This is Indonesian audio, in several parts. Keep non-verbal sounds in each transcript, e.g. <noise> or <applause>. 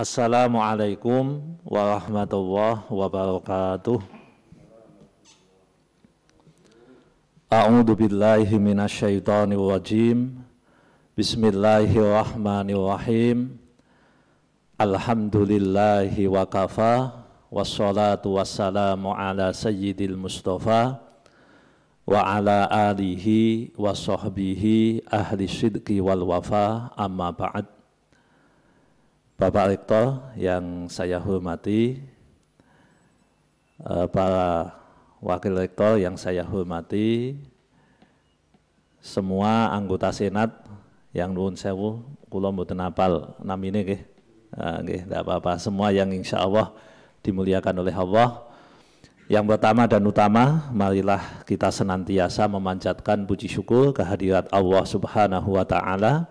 Assalamualaikum warahmatullahi wabarakatuh. A'udzu billahi minasyaitonir rajim. Bismillahirrahmanirrahim. Alhamdulillahi wa kafa wassalatu wassalamu ala sayyidil mustafa wa ala alihi wa sahbihi ahli sidqi wal wafa amma ba'd. Bapak Rektor yang saya hormati, eh, para Wakil Rektor yang saya hormati, semua anggota Senat yang nuwun sewu, kula mboten apal namine nggih. Eh, nggih, tidak apa-apa. Semua yang insya Allah dimuliakan oleh Allah. Yang pertama dan utama, marilah kita senantiasa memanjatkan puji syukur kehadirat Allah Subhanahu wa taala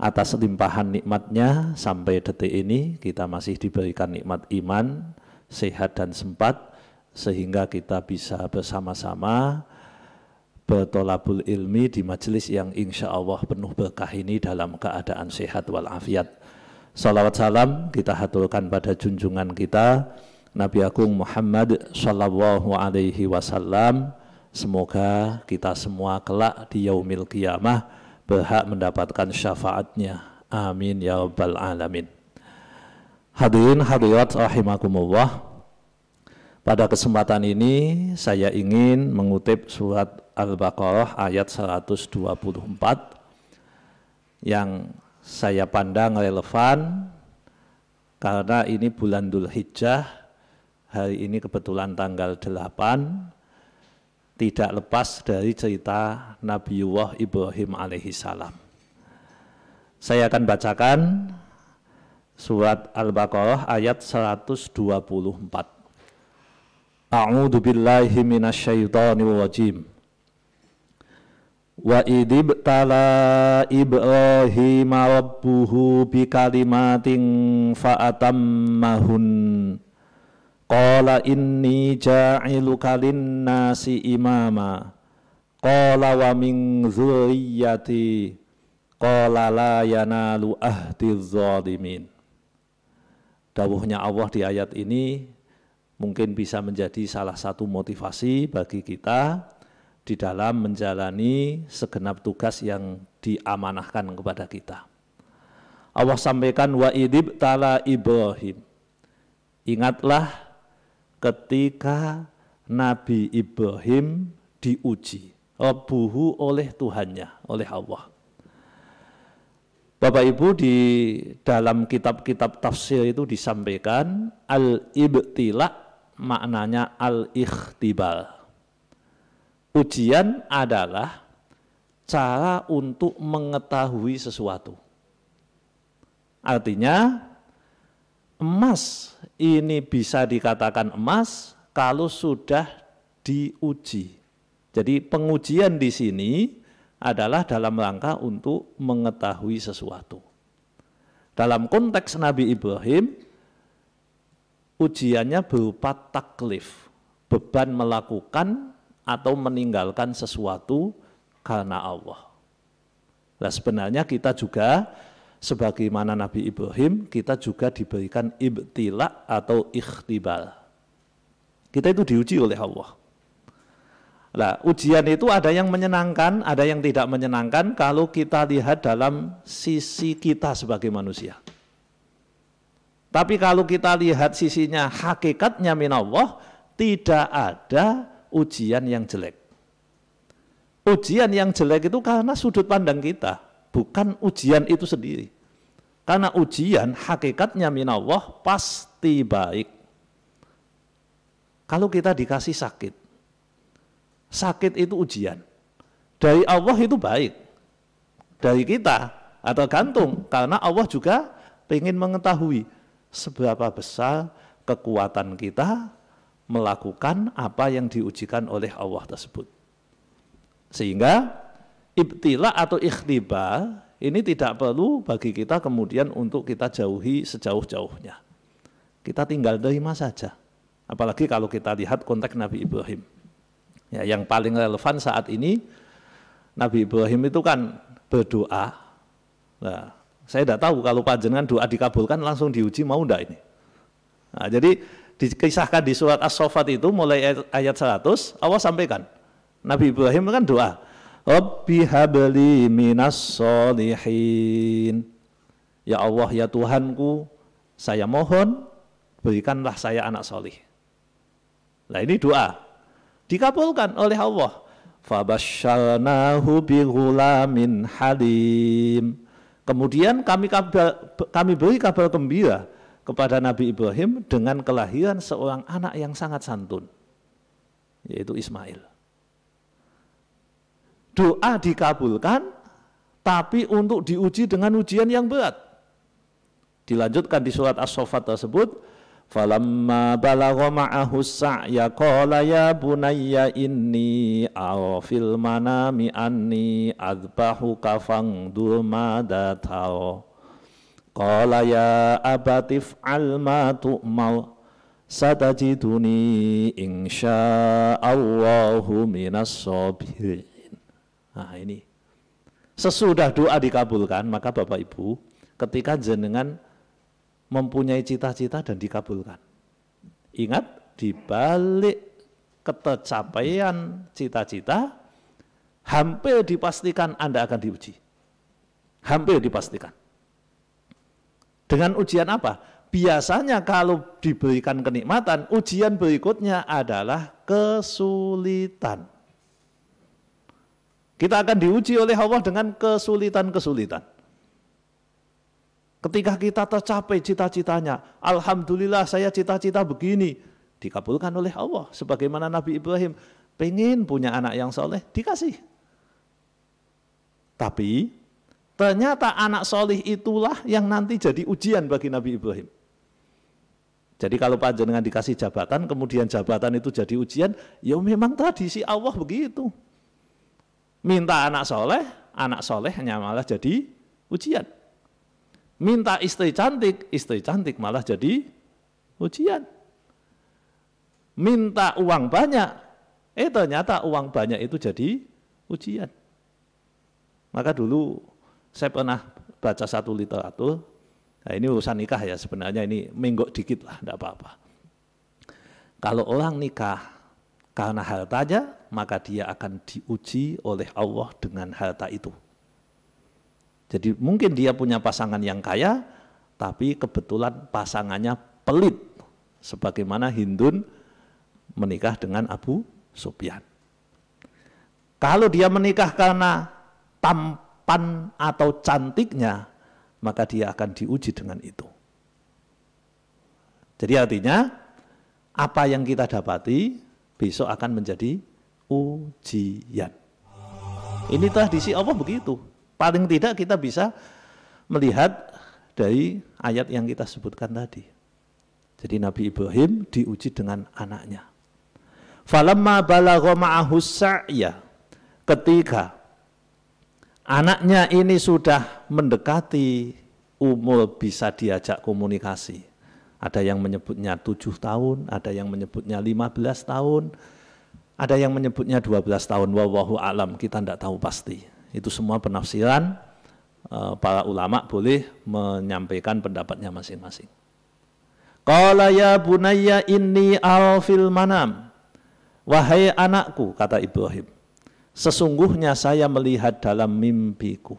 atas limpahan nikmatnya sampai detik ini kita masih diberikan nikmat iman, sehat dan sempat sehingga kita bisa bersama-sama bertolabul ilmi di majelis yang insya Allah penuh berkah ini dalam keadaan sehat walafiat. Salawat salam kita haturkan pada junjungan kita Nabi Agung Muhammad Sallallahu Alaihi Wasallam. Semoga kita semua kelak di yaumil kiamah berhak mendapatkan syafaatnya. Amin ya rabbal alamin. Hadirin hadirat rahimakumullah. Pada kesempatan ini saya ingin mengutip surat Al-Baqarah ayat 124 yang saya pandang relevan karena ini bulan Dhul Hijjah, hari ini kebetulan tanggal 8 tidak lepas dari cerita Nabiullah Ibrahim alaihi salam. Saya akan bacakan surat Al-Baqarah ayat 124. A'udzu billahi minasyaitonir rajim. Wa idib tala Ibrahim rabbuhu bikalimatin fa'atammahun Qala inni kalin nasi imama. Qala wa min zuriyati Qala la yanalu ahdi zalimin. Dawuhnya Allah di ayat ini mungkin bisa menjadi salah satu motivasi bagi kita di dalam menjalani segenap tugas yang diamanahkan kepada kita. Allah sampaikan wa idib tala Ibrahim. Ingatlah ketika Nabi Ibrahim diuji Rabbuhu oleh Tuhannya, oleh Allah. Bapak Ibu di dalam kitab-kitab tafsir itu disampaikan al-ibtila maknanya al-ikhtibal. Ujian adalah cara untuk mengetahui sesuatu. Artinya emas ini bisa dikatakan emas kalau sudah diuji. Jadi pengujian di sini adalah dalam rangka untuk mengetahui sesuatu. Dalam konteks Nabi Ibrahim, ujiannya berupa taklif, beban melakukan atau meninggalkan sesuatu karena Allah. Nah sebenarnya kita juga sebagaimana Nabi Ibrahim, kita juga diberikan ibtila atau ikhtibal. Kita itu diuji oleh Allah. Nah, ujian itu ada yang menyenangkan, ada yang tidak menyenangkan kalau kita lihat dalam sisi kita sebagai manusia. Tapi kalau kita lihat sisinya hakikatnya min Allah, tidak ada ujian yang jelek. Ujian yang jelek itu karena sudut pandang kita, bukan ujian itu sendiri. Karena ujian hakikatnya minallah pasti baik. Kalau kita dikasih sakit, sakit itu ujian. Dari Allah itu baik. Dari kita atau gantung karena Allah juga ingin mengetahui seberapa besar kekuatan kita melakukan apa yang diujikan oleh Allah tersebut. Sehingga ibtila atau ikhtiba ini tidak perlu bagi kita kemudian untuk kita jauhi sejauh-jauhnya. Kita tinggal terima saja. Apalagi kalau kita lihat konteks Nabi Ibrahim. Ya, yang paling relevan saat ini Nabi Ibrahim itu kan berdoa. Nah, saya tidak tahu kalau panjenengan doa dikabulkan langsung diuji mau enggak ini. Nah, jadi dikisahkan di surat as sofat itu mulai ayat 100 Allah sampaikan. Nabi Ibrahim kan doa, Rabbi habli minas solihin. Ya Allah, ya Tuhanku, saya mohon berikanlah saya anak solih. Nah ini doa. Dikabulkan oleh Allah. Fabasyalnahu bihulamin halim. Kemudian kami, kabar, kami beri kabar gembira kepada Nabi Ibrahim dengan kelahiran seorang anak yang sangat santun, yaitu Ismail doa dikabulkan, tapi untuk diuji dengan ujian yang berat. Dilanjutkan di surat as sofat tersebut, falamma balagha ma'ahu sa'ya qala ya bunayya inni ara fil manami anni adbahu kafang madha tara qala ya abatif alma tu'mal tu'mar satajiduni insya'allahu minas sabirin Nah ini. Sesudah doa dikabulkan, maka Bapak Ibu, ketika jenengan mempunyai cita-cita dan dikabulkan. Ingat, dibalik ketercapaian cita-cita, hampir dipastikan Anda akan diuji. Hampir dipastikan. Dengan ujian apa? Biasanya kalau diberikan kenikmatan, ujian berikutnya adalah kesulitan. Kita akan diuji oleh Allah dengan kesulitan-kesulitan. Ketika kita tercapai cita-citanya, Alhamdulillah saya cita-cita begini, dikabulkan oleh Allah. Sebagaimana Nabi Ibrahim pengen punya anak yang soleh, dikasih. Tapi ternyata anak soleh itulah yang nanti jadi ujian bagi Nabi Ibrahim. Jadi kalau panjenengan dikasih jabatan, kemudian jabatan itu jadi ujian, ya memang tradisi Allah begitu. Minta anak soleh, anak soleh hanya malah jadi ujian. Minta istri cantik, istri cantik malah jadi ujian. Minta uang banyak, eh ternyata uang banyak itu jadi ujian. Maka dulu saya pernah baca satu literatur, nah ini urusan nikah ya sebenarnya ini minggu dikit lah, tidak apa-apa. Kalau orang nikah karena hartanya, maka dia akan diuji oleh Allah dengan harta itu. Jadi mungkin dia punya pasangan yang kaya, tapi kebetulan pasangannya pelit. Sebagaimana Hindun menikah dengan Abu Sufyan. Kalau dia menikah karena tampan atau cantiknya, maka dia akan diuji dengan itu. Jadi artinya, apa yang kita dapati besok akan menjadi ujian. Ini tradisi Allah begitu. Paling tidak kita bisa melihat dari ayat yang kita sebutkan tadi. Jadi Nabi Ibrahim diuji dengan anaknya. Falamma balagha ma'ahu sa'ya. Ketika anaknya ini sudah mendekati umur bisa diajak komunikasi. Ada yang menyebutnya tujuh tahun, ada yang menyebutnya lima belas tahun, ada yang menyebutnya dua belas tahun. Wallahu alam, kita tidak tahu pasti. Itu semua penafsiran eh, para ulama boleh menyampaikan pendapatnya masing-masing. Qala ya bunayya inni al manam. Wahai anakku, kata Ibrahim, sesungguhnya saya melihat dalam mimpiku.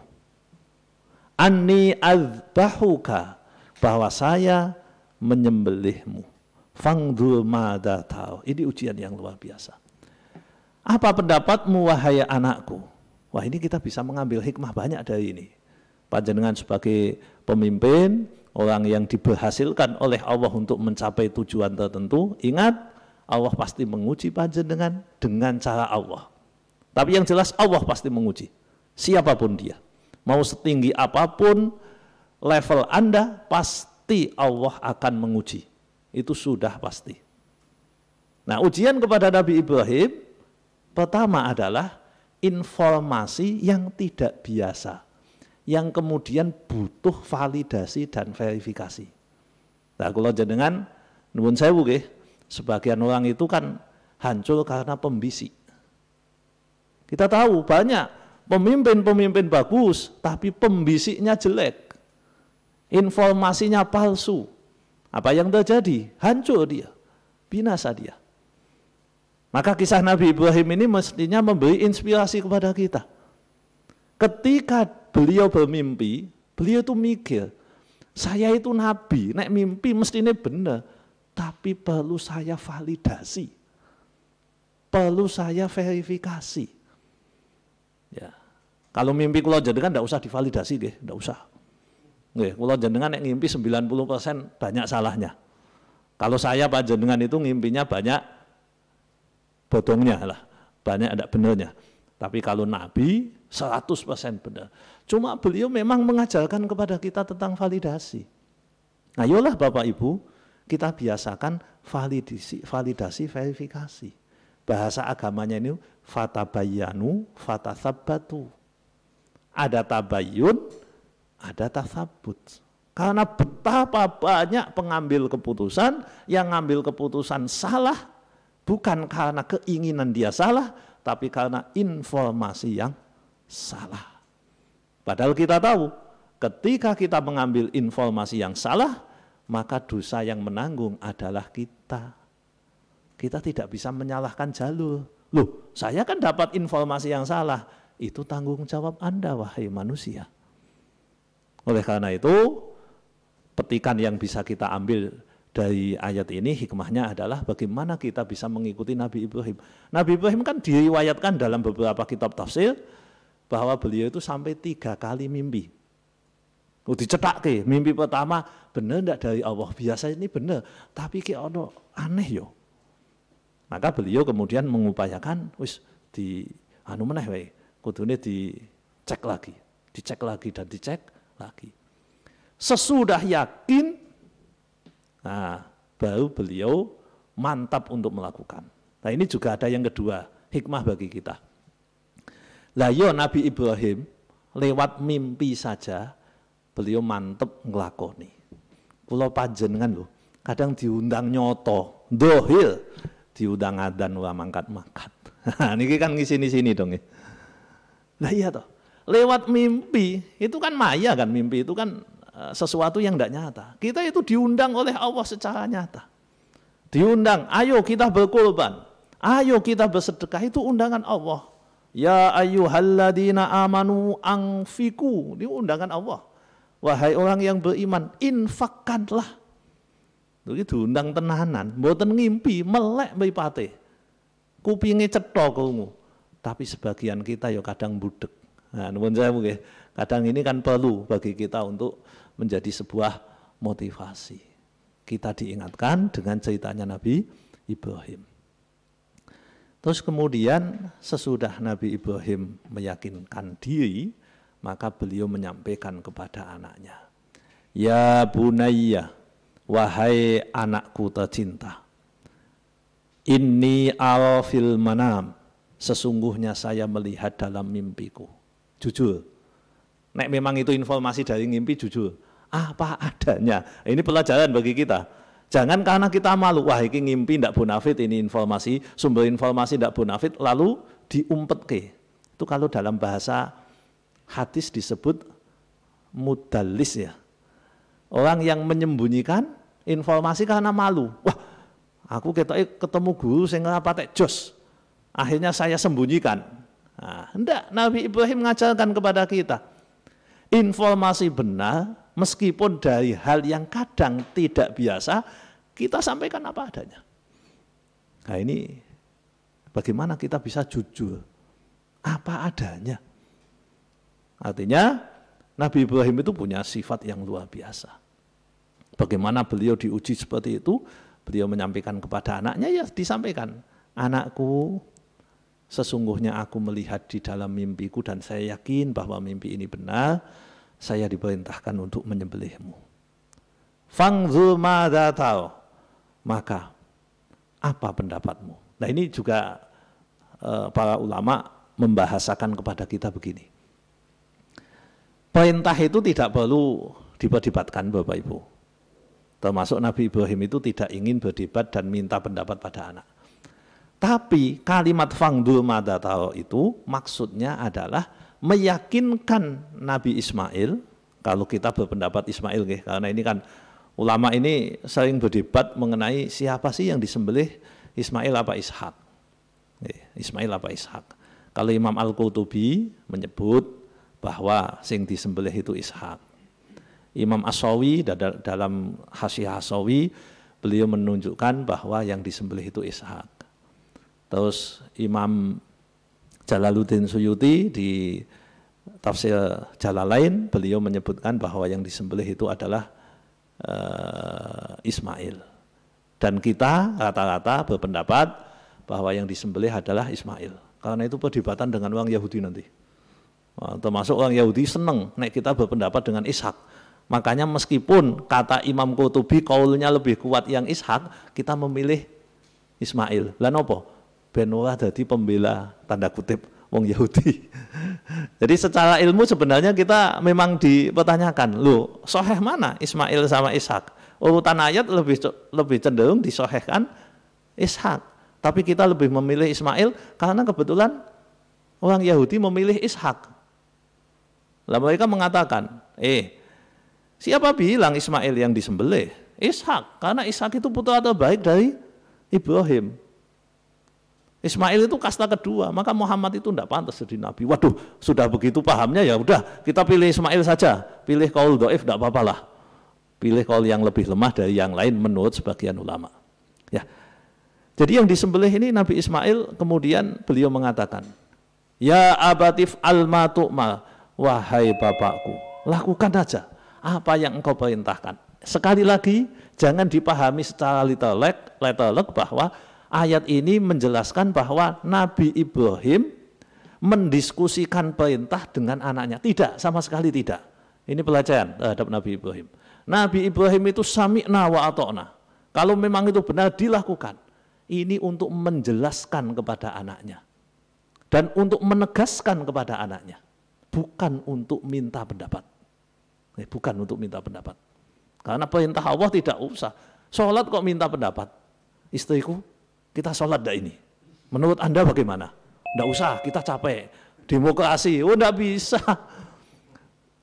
Anni azbahuka, bahwa saya menyembelihmu. Fangdul mada tahu. Ini ujian yang luar biasa. Apa pendapatmu wahai anakku? Wah ini kita bisa mengambil hikmah banyak dari ini. Panjenengan sebagai pemimpin, orang yang diberhasilkan oleh Allah untuk mencapai tujuan tertentu, ingat Allah pasti menguji panjenengan dengan cara Allah. Tapi yang jelas Allah pasti menguji, siapapun dia. Mau setinggi apapun level Anda, pasti pasti Allah akan menguji. Itu sudah pasti. Nah, ujian kepada Nabi Ibrahim pertama adalah informasi yang tidak biasa, yang kemudian butuh validasi dan verifikasi. Nah, kalau jenengan nuwun sewu nggih, sebagian orang itu kan hancur karena pembisik. Kita tahu banyak pemimpin-pemimpin bagus, tapi pembisiknya jelek informasinya palsu. Apa yang terjadi? Hancur dia, binasa dia. Maka kisah Nabi Ibrahim ini mestinya memberi inspirasi kepada kita. Ketika beliau bermimpi, beliau itu mikir, saya itu nabi, naik mimpi mestinya benar, tapi perlu saya validasi. Perlu saya verifikasi. Ya. Kalau mimpi kalau jadikan, kan tidak usah divalidasi, deh, tidak usah. Nggih, kula jenengan nek ngimpi 90% banyak salahnya. Kalau saya Pak jenengan itu ngimpinya banyak bodongnya lah, banyak ada benernya. Tapi kalau Nabi 100% benar. Cuma beliau memang mengajarkan kepada kita tentang validasi. Nah, yolah Bapak Ibu, kita biasakan validasi, validasi verifikasi. Bahasa agamanya ini fatabayanu, fatasabatu. Ada tabayun, ada tasabut. Karena betapa banyak pengambil keputusan yang ngambil keputusan salah bukan karena keinginan dia salah, tapi karena informasi yang salah. Padahal kita tahu ketika kita mengambil informasi yang salah, maka dosa yang menanggung adalah kita. Kita tidak bisa menyalahkan jalur. Loh, saya kan dapat informasi yang salah. Itu tanggung jawab Anda, wahai manusia. Oleh karena itu, petikan yang bisa kita ambil dari ayat ini hikmahnya adalah bagaimana kita bisa mengikuti Nabi Ibrahim. Nabi Ibrahim kan diriwayatkan dalam beberapa kitab tafsir bahwa beliau itu sampai tiga kali mimpi. Oh, dicetak ke, mimpi pertama benar enggak dari Allah biasa ini benar, tapi ke ono aneh yo. Maka beliau kemudian mengupayakan wis di anu meneh wae, kudune dicek lagi, dicek lagi dan dicek lagi. Sesudah yakin, nah, baru beliau mantap untuk melakukan. Nah ini juga ada yang kedua, hikmah bagi kita. Lah yo Nabi Ibrahim lewat mimpi saja beliau mantep ngelakoni. Kulo kan loh, kadang diundang nyoto, dohil, diundang adan ulama mangkat mangkat. <laughs> Nah, niki kan ngisi sini dong ya. Lah iya toh lewat mimpi itu kan maya kan mimpi itu kan eh, sesuatu yang tidak nyata kita itu diundang oleh Allah secara nyata diundang ayo kita berkorban ayo kita bersedekah itu undangan Allah ya ayyuhalladzina amanu angfiku ini undangan Allah wahai orang yang beriman infakkanlah itu diundang tenanan buatan ngimpi melek pate, kupingnya cetok kamu. tapi sebagian kita yo ya kadang budek Nah, namun saya mungkin kadang ini kan perlu bagi kita untuk menjadi sebuah motivasi. Kita diingatkan dengan ceritanya Nabi Ibrahim. Terus kemudian sesudah Nabi Ibrahim meyakinkan diri, maka beliau menyampaikan kepada anaknya, Ya Bunaya, wahai anakku tercinta, ini al fil manam, sesungguhnya saya melihat dalam mimpiku jujur. Nek memang itu informasi dari ngimpi, jujur. Apa adanya. Ini pelajaran bagi kita. Jangan karena kita malu, wah ini ngimpi tidak bonafit, ini informasi, sumber informasi tidak bonafit, lalu diumpet ke. Itu kalau dalam bahasa hadis disebut mudalis ya. Orang yang menyembunyikan informasi karena malu. Wah, aku ketemu guru saya ngerapa tak jos. Akhirnya saya sembunyikan. Nah, enggak, Nabi Ibrahim mengajarkan kepada kita informasi benar meskipun dari hal yang kadang tidak biasa kita sampaikan apa adanya. Nah ini bagaimana kita bisa jujur apa adanya. Artinya Nabi Ibrahim itu punya sifat yang luar biasa. Bagaimana beliau diuji seperti itu, beliau menyampaikan kepada anaknya ya disampaikan. Anakku, sesungguhnya aku melihat di dalam mimpiku dan saya yakin bahwa mimpi ini benar, saya diperintahkan untuk menyembelihmu. Fangzu tahu. Maka apa pendapatmu? Nah ini juga eh, para ulama membahasakan kepada kita begini. Perintah itu tidak perlu diperdebatkan Bapak Ibu. Termasuk Nabi Ibrahim itu tidak ingin berdebat dan minta pendapat pada anak. Tapi kalimat fangdul madatal itu maksudnya adalah meyakinkan Nabi Ismail, kalau kita berpendapat Ismail, karena ini kan ulama ini sering berdebat mengenai siapa sih yang disembelih Ismail apa Ishak. Ismail apa Ishak. Kalau Imam al Qutubi menyebut bahwa sing disembelih itu Ishak. Imam Asawi dalam Hasyi Asawi beliau menunjukkan bahwa yang disembelih itu Ishak. Terus Imam Jalaluddin Suyuti di tafsir lain, beliau menyebutkan bahwa yang disembelih itu adalah uh, Ismail. Dan kita rata-rata berpendapat bahwa yang disembelih adalah Ismail. Karena itu perdebatan dengan orang Yahudi nanti. termasuk orang Yahudi seneng naik kita berpendapat dengan Ishak. Makanya meskipun kata Imam Qutubi kaulnya lebih kuat yang Ishak, kita memilih Ismail. Lah Benoah jadi pembela tanda kutip wong Yahudi. <laughs> Jadi secara ilmu sebenarnya kita memang dipertanyakan, loh, soheh mana Ismail sama Ishak? Urutan ayat lebih lebih cenderung disohehkan Ishak. Tapi kita lebih memilih Ismail karena kebetulan orang Yahudi memilih Ishak. Lah mereka mengatakan, eh, siapa bilang Ismail yang disembelih? Ishak, karena Ishak itu putra terbaik dari Ibrahim. Ismail itu kasta kedua, maka Muhammad itu tidak pantas jadi nabi. Waduh, sudah begitu pahamnya ya udah kita pilih Ismail saja, pilih kaul doif tidak apa-apa lah. Pilih kaul yang lebih lemah dari yang lain menurut sebagian ulama. Ya, jadi yang disembelih ini Nabi Ismail kemudian beliau mengatakan, ya abatif al tu'mal, wahai bapakku, lakukan saja apa yang engkau perintahkan. Sekali lagi, jangan dipahami secara literal, literal bahwa Ayat ini menjelaskan bahwa Nabi Ibrahim mendiskusikan perintah dengan anaknya. Tidak, sama sekali tidak. Ini pelajaran terhadap Nabi Ibrahim. Nabi Ibrahim itu sami'na wa atokna. Kalau memang itu benar dilakukan. Ini untuk menjelaskan kepada anaknya. Dan untuk menegaskan kepada anaknya. Bukan untuk minta pendapat. Eh, bukan untuk minta pendapat. Karena perintah Allah tidak usah. Sholat kok minta pendapat? Istriku, kita sholat dah ini. Menurut Anda bagaimana? Tidak usah, kita capek. Demokrasi, oh tidak bisa.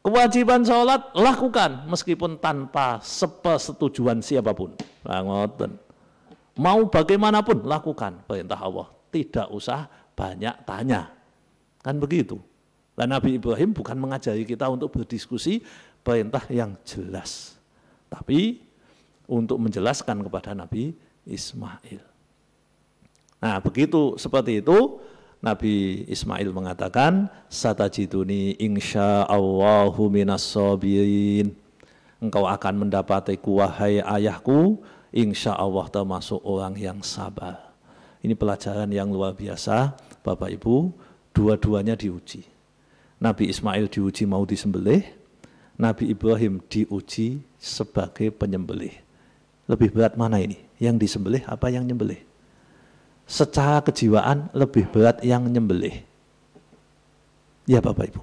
Kewajiban sholat lakukan meskipun tanpa sepersetujuan siapapun. Nah, Mau bagaimanapun lakukan perintah Allah. Tidak usah banyak tanya. Kan begitu. Dan Nabi Ibrahim bukan mengajari kita untuk berdiskusi perintah yang jelas. Tapi untuk menjelaskan kepada Nabi Ismail. Nah, begitu seperti itu Nabi Ismail mengatakan, "Satajiduni Allahu minas Engkau akan mendapatiku wahai ayahku, insya Allah termasuk orang yang sabar. Ini pelajaran yang luar biasa, Bapak Ibu, dua-duanya diuji. Nabi Ismail diuji mau disembelih, Nabi Ibrahim diuji sebagai penyembelih. Lebih berat mana ini? Yang disembelih apa yang nyembelih? secara kejiwaan lebih berat yang nyembelih. Ya Bapak Ibu,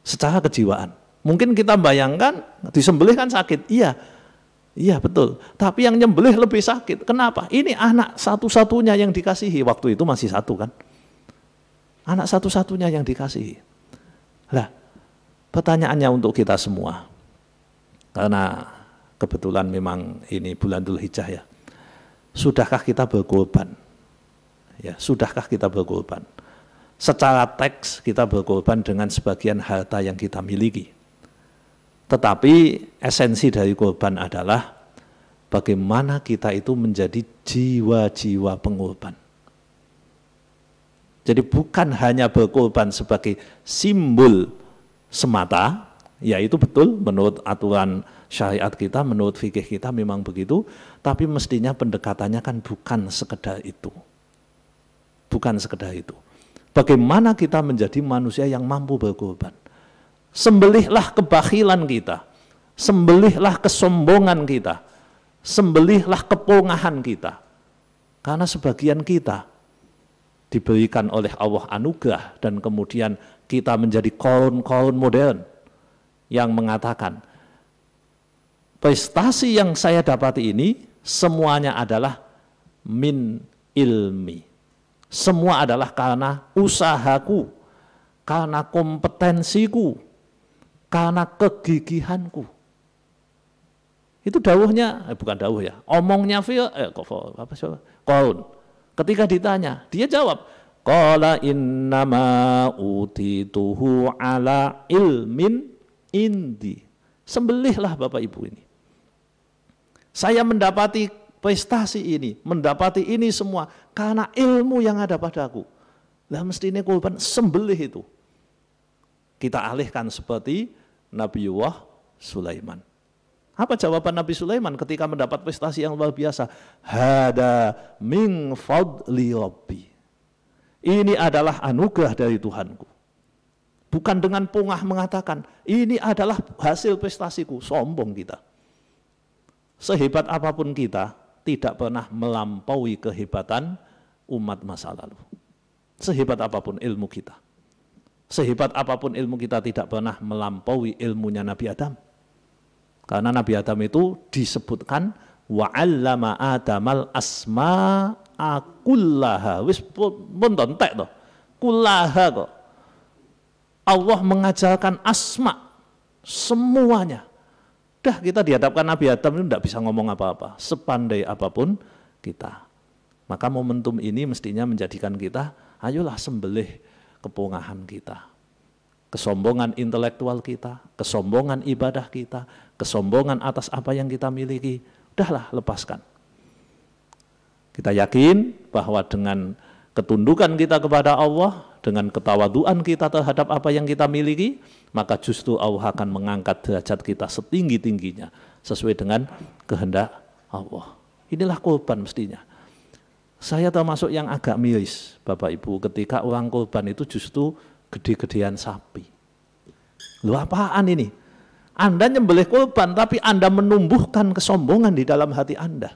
secara kejiwaan. Mungkin kita bayangkan disembelih kan sakit, iya, iya betul. Tapi yang nyembelih lebih sakit, kenapa? Ini anak satu-satunya yang dikasihi, waktu itu masih satu kan. Anak satu-satunya yang dikasihi. Lah, pertanyaannya untuk kita semua, karena kebetulan memang ini bulan Dhul Hijjah ya, sudahkah kita berkorban Ya, sudahkah kita berkorban? Secara teks kita berkorban dengan sebagian harta yang kita miliki. Tetapi esensi dari korban adalah bagaimana kita itu menjadi jiwa-jiwa pengorban. Jadi bukan hanya berkorban sebagai simbol semata, yaitu betul menurut aturan syariat kita, menurut fikih kita memang begitu, tapi mestinya pendekatannya kan bukan sekedar itu bukan sekedar itu. Bagaimana kita menjadi manusia yang mampu berkorban. Sembelihlah kebahilan kita, sembelihlah kesombongan kita, sembelihlah kepongahan kita. Karena sebagian kita diberikan oleh Allah anugerah dan kemudian kita menjadi kaum-kaum modern yang mengatakan prestasi yang saya dapati ini semuanya adalah min ilmi semua adalah karena usahaku, karena kompetensiku, karena kegigihanku. Itu dawuhnya, eh bukan dawuh ya, omongnya fil, eh, apa siapa? Korun. Ketika ditanya, dia jawab, Qala innama utituhu ala ilmin indi. Sembelihlah Bapak Ibu ini. Saya mendapati prestasi ini, mendapati ini semua karena ilmu yang ada padaku. Lah mestinya korban sembelih itu. Kita alihkan seperti Nabi Yuwah Sulaiman. Apa jawaban Nabi Sulaiman ketika mendapat prestasi yang luar biasa? Hada min fadli rabbi. Ini adalah anugerah dari Tuhanku. Bukan dengan pungah mengatakan, ini adalah hasil prestasiku. Sombong kita. Sehebat apapun kita, tidak pernah melampaui kehebatan umat masa lalu. Sehebat apapun ilmu kita. Sehebat apapun ilmu kita tidak pernah melampaui ilmunya Nabi Adam. Karena Nabi Adam itu disebutkan wa'allama adamal asma akullaha. Wis pun tontek toh. Kullaha kok. Allah mengajarkan asma semuanya. Dah kita dihadapkan Nabi Adam itu tidak bisa ngomong apa-apa, sepandai apapun kita. Maka momentum ini mestinya menjadikan kita, ayolah sembelih kepungahan kita. Kesombongan intelektual kita, kesombongan ibadah kita, kesombongan atas apa yang kita miliki, udahlah lepaskan. Kita yakin bahwa dengan ketundukan kita kepada Allah, dengan ketawaduan kita terhadap apa yang kita miliki, maka justru Allah akan mengangkat derajat kita setinggi-tingginya sesuai dengan kehendak Allah. Inilah korban mestinya. Saya termasuk yang agak miris, Bapak Ibu, ketika uang korban itu justru gede-gedean sapi. Lu apaan ini? Anda nyembelih korban, tapi Anda menumbuhkan kesombongan di dalam hati Anda.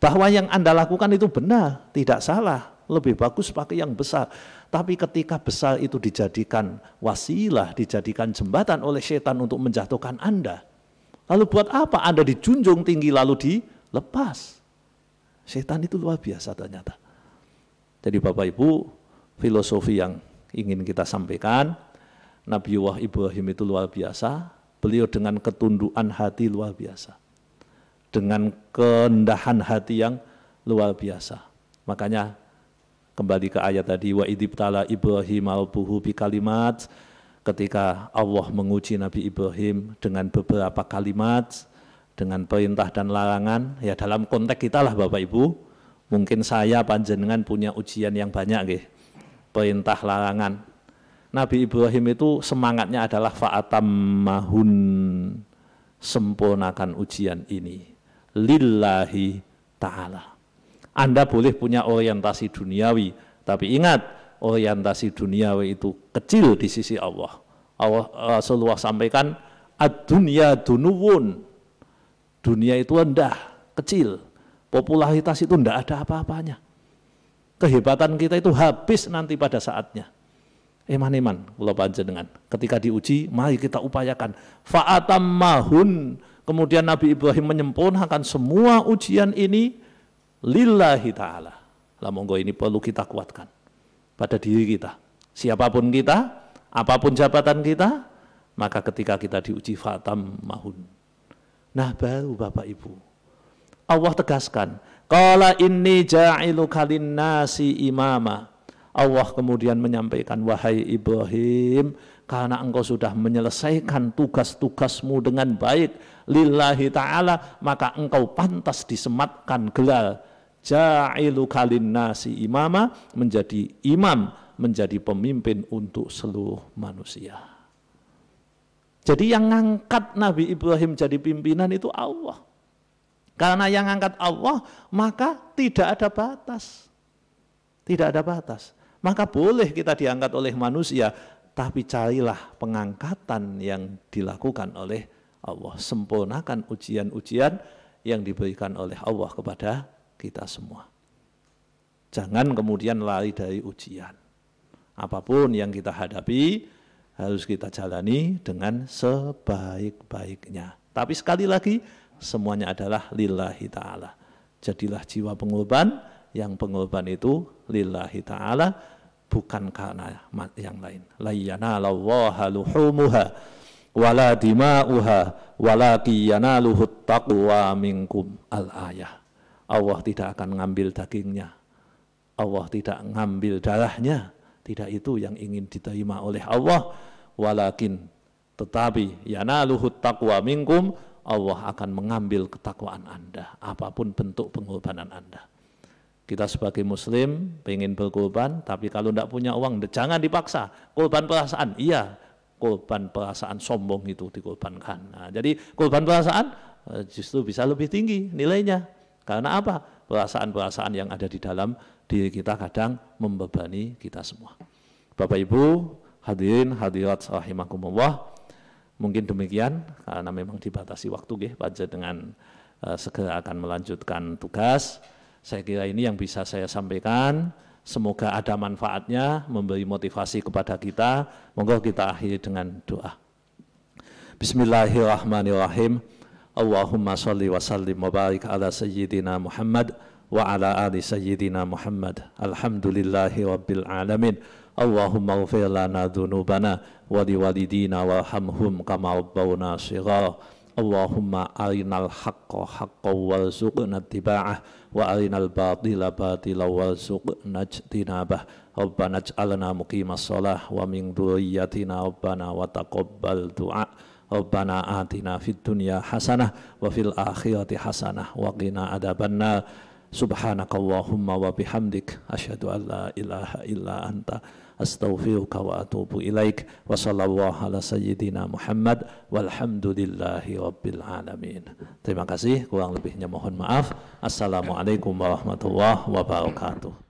Bahwa yang Anda lakukan itu benar, tidak salah, lebih bagus pakai yang besar. Tapi ketika besar itu dijadikan wasilah, dijadikan jembatan oleh setan untuk menjatuhkan Anda. Lalu buat apa Anda dijunjung tinggi lalu dilepas? Setan itu luar biasa ternyata. Jadi Bapak Ibu, filosofi yang ingin kita sampaikan, Nabi Wah Ibrahim itu luar biasa, beliau dengan ketunduan hati luar biasa. Dengan kerendahan hati yang luar biasa. Makanya kembali ke ayat tadi wa idibtala Ibrahim albuhu bi kalimat ketika Allah menguji Nabi Ibrahim dengan beberapa kalimat dengan perintah dan larangan ya dalam konteks kita lah Bapak Ibu mungkin saya panjenengan punya ujian yang banyak nggih perintah larangan Nabi Ibrahim itu semangatnya adalah fa'atam mahun sempurnakan ujian ini lillahi ta'ala anda boleh punya orientasi duniawi, tapi ingat orientasi duniawi itu kecil di sisi Allah. Allah eh, Rasulullah sampaikan ad-dunya dunuwun. Dunia itu rendah, kecil. Popularitas itu tidak ada apa-apanya. Kehebatan kita itu habis nanti pada saatnya. Iman-iman, kula dengan. Ketika diuji, mari kita upayakan. faatam mahun. Kemudian Nabi Ibrahim menyempurnakan semua ujian ini lillahi ta'ala. Lah monggo ini perlu kita kuatkan pada diri kita. Siapapun kita, apapun jabatan kita, maka ketika kita diuji fatam mahun. Nah baru Bapak Ibu, Allah tegaskan, Kala inni ja'ilu kalin nasi imama. Allah kemudian menyampaikan, wahai Ibrahim, karena engkau sudah menyelesaikan tugas-tugasmu dengan baik, lillahi ta'ala, maka engkau pantas disematkan gelar ja'ilu kalin nasi imama menjadi imam, menjadi pemimpin untuk seluruh manusia. Jadi yang ngangkat Nabi Ibrahim jadi pimpinan itu Allah. Karena yang ngangkat Allah, maka tidak ada batas. Tidak ada batas. Maka boleh kita diangkat oleh manusia, tapi carilah pengangkatan yang dilakukan oleh Allah. Sempurnakan ujian-ujian yang diberikan oleh Allah kepada kita semua. Jangan kemudian lari dari ujian. Apapun yang kita hadapi harus kita jalani dengan sebaik-baiknya. Tapi sekali lagi semuanya adalah lillahi ta'ala. Jadilah jiwa pengorban, yang pengorban itu lillahi ta'ala bukan karena yang lain. Layyana lawaha luhumuha wala dima'uha wala luhut taqwa minkum al-ayah. Allah tidak akan ngambil dagingnya. Allah tidak ngambil darahnya. Tidak itu yang ingin diterima oleh Allah. Walakin tetapi yanaluhut taqwa minkum Allah akan mengambil ketakwaan Anda, apapun bentuk pengorbanan Anda. Kita sebagai muslim ingin berkorban, tapi kalau tidak punya uang, jangan dipaksa. Korban perasaan, iya. Korban perasaan sombong itu dikorbankan. Nah, jadi korban perasaan eh, justru bisa lebih tinggi nilainya. Karena apa? Perasaan-perasaan yang ada di dalam diri kita kadang membebani kita semua. Bapak Ibu, hadirin hadirat rahimakumullah. Mungkin demikian karena memang dibatasi waktu gih, Pak dengan uh, segera akan melanjutkan tugas. Saya kira ini yang bisa saya sampaikan. Semoga ada manfaatnya, memberi motivasi kepada kita. Monggo kita akhiri dengan doa. Bismillahirrahmanirrahim. Allahumma salli wa sallim wa barik ala sayyidina Muhammad wa ala ali sayyidina Muhammad. Alhamdulillahi rabbil alamin. Allahumma ighfir lana dhunubana wa liwalidina warhamhum kama rabbawna shighara. Allahumma arinal haqqa haqqa warzuqna tiba'ah wa arinal batila batila warzuqna jtinabah. Rabbana j'alna muqimas salah wa min dhurriyyatina rabbana wa taqabbal du'a. Rabbana atina fid dunya hasanah wa fil akhirati hasanah wa qina adzabannar. Subhanakallahumma wa bihamdik asyhadu an la ilaha illa anta astaghfiruka wa atubu ilaik wa sallallahu ala sayyidina Muhammad walhamdulillahi rabbil alamin. Terima kasih, kurang lebihnya mohon maaf. Assalamualaikum warahmatullahi wabarakatuh.